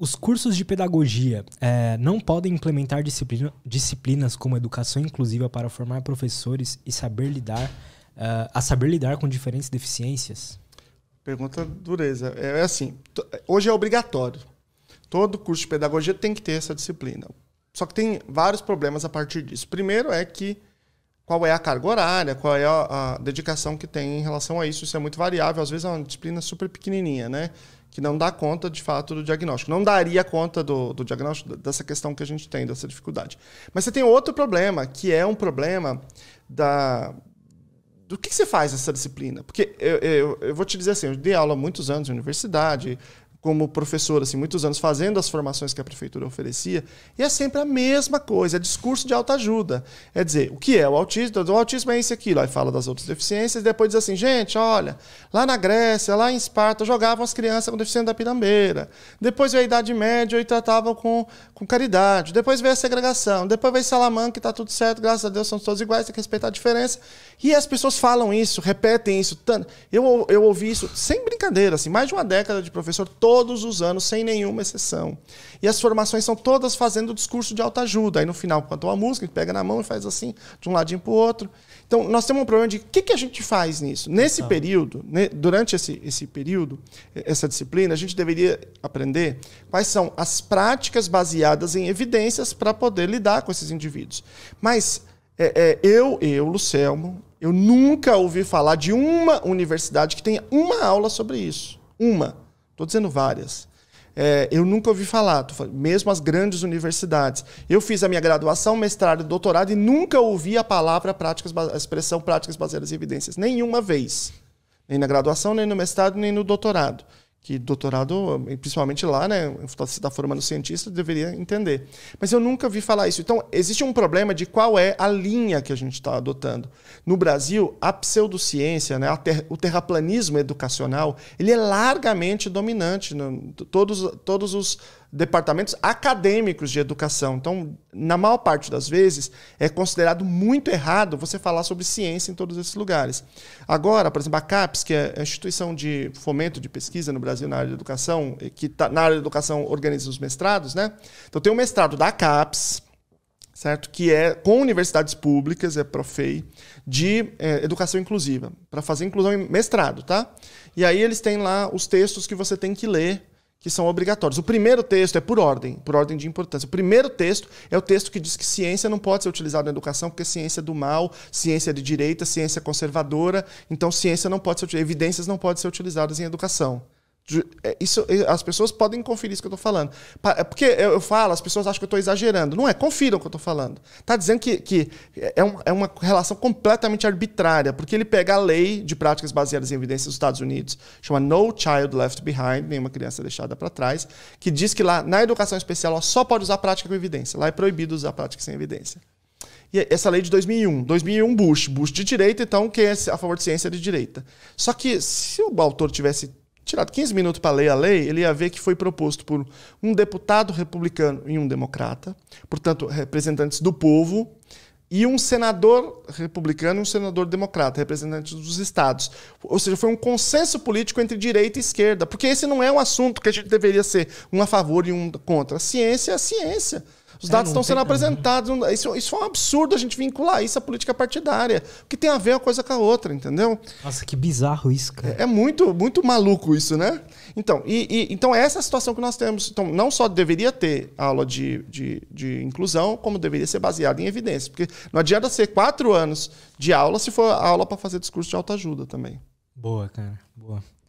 Os cursos de pedagogia é, não podem implementar disciplina, disciplinas como educação inclusiva para formar professores e saber lidar uh, a saber lidar com diferentes deficiências? Pergunta dureza. É, é assim, hoje é obrigatório. Todo curso de pedagogia tem que ter essa disciplina. Só que tem vários problemas a partir disso. Primeiro é que qual é a carga horária, qual é a, a dedicação que tem em relação a isso. Isso é muito variável. Às vezes é uma disciplina super pequenininha, né? que não dá conta, de fato, do diagnóstico. Não daria conta do, do diagnóstico dessa questão que a gente tem, dessa dificuldade. Mas você tem outro problema, que é um problema da, do que, que, você faz nessa disciplina? Porque eu, eu, eu, vou te dizer assim, eu dei aula há muitos anos na universidade, como professor, assim, muitos anos fazendo as formações que a prefeitura oferecia, e é sempre a mesma coisa, é discurso de autoajuda. É dizer, o que é o autismo? O autismo é isso aqui lá Aí fala das outras deficiências, e depois diz assim, gente, olha, lá na Grécia, lá em Esparta, jogavam as crianças com deficiência da pirambeira. Depois veio a Idade Média e tratavam com, com caridade. Depois veio a segregação. Depois veio Salamanca, que está tudo certo, graças a Deus são todos iguais, tem que respeitar a diferença. E as pessoas falam isso, repetem isso. Eu, eu ouvi isso sem brincadeira, assim, mais de uma década de professor, todo todos os anos, sem nenhuma exceção. E as formações são todas fazendo o discurso de autoajuda. Aí no final quando uma música, pega na mão e faz assim, de um ladinho para o outro. Então, nós temos um problema de o que, que a gente faz nisso. Nesse ah. período, né, durante esse, esse período, essa disciplina, a gente deveria aprender quais são as práticas baseadas em evidências para poder lidar com esses indivíduos. Mas é, é, eu, eu, Lucelmo, eu nunca ouvi falar de uma universidade que tenha uma aula sobre isso. Uma. Estou dizendo várias. É, eu nunca ouvi falar, mesmo as grandes universidades. Eu fiz a minha graduação, mestrado e doutorado e nunca ouvi a palavra práticas, a expressão práticas baseadas em evidências, nenhuma vez. Nem na graduação, nem no mestrado, nem no doutorado que doutorado, principalmente lá, né, se está tá formando cientista, deveria entender. Mas eu nunca vi falar isso. Então, existe um problema de qual é a linha que a gente está adotando. No Brasil, a pseudociência, né, a ter, o terraplanismo educacional, ele é largamente dominante. Todos, todos os departamentos acadêmicos de educação. Então, na maior parte das vezes, é considerado muito errado você falar sobre ciência em todos esses lugares. Agora, por exemplo, a CAPES, que é a instituição de fomento de pesquisa no Brasil na área de educação, que tá, na área de educação organiza os mestrados, né? Então, tem o um mestrado da CAPES, certo? Que é com universidades públicas, é Profei, de é, educação inclusiva, para fazer inclusão em mestrado, tá? E aí eles têm lá os textos que você tem que ler que são obrigatórios. O primeiro texto é por ordem, por ordem de importância. O primeiro texto é o texto que diz que ciência não pode ser utilizada na educação porque ciência é do mal, ciência é de direita, ciência é conservadora, então ciência não pode ser evidências não podem ser utilizadas em educação. É, isso, é, as pessoas podem conferir isso que eu estou falando. É porque eu, falo, as pessoas acham que eu estou exagerando. Não é, confiram o que eu estou falando. Está dizendo que, que é, um, é, uma relação completamente arbitrária, porque ele pega a lei de práticas baseadas em evidências dos Estados Unidos, chama No Child Left Behind, nenhuma criança deixada para trás, que diz que lá na educação especial só pode usar prática com evidência. Lá é proibido usar prática sem evidência. E essa lei de 2001. 2001 Bush. Bush de direita, então quem é a favor de ciência é de direita. Só que se o autor tivesse tirado 15 minutos para ler a lei, ele ia ver que foi proposto por um deputado republicano e um democrata, portanto, representantes do povo, e um senador republicano e um senador democrata, representantes dos estados. Ou seja, foi um consenso político entre direita e esquerda, porque esse não é um assunto que a gente deveria ser um a favor e um contra. A ciência é a ciência. Os é, dados é, estão sendo né? apresentados. Isso, isso é um absurdo a gente vincular isso à política partidária. Porque tem a ver uma coisa com a outra, entendeu? Nossa, que bizarro isso, cara. É, é muito, muito maluco isso, né? Então, e, e, então essa é a situação que nós temos. Então, não só deveria ter aula de, de, de inclusão, como deveria ser baseada em evidência Porque não adianta ser quatro anos de aula se for aula para fazer discurso de autoajuda também. Boa, cara. Boa.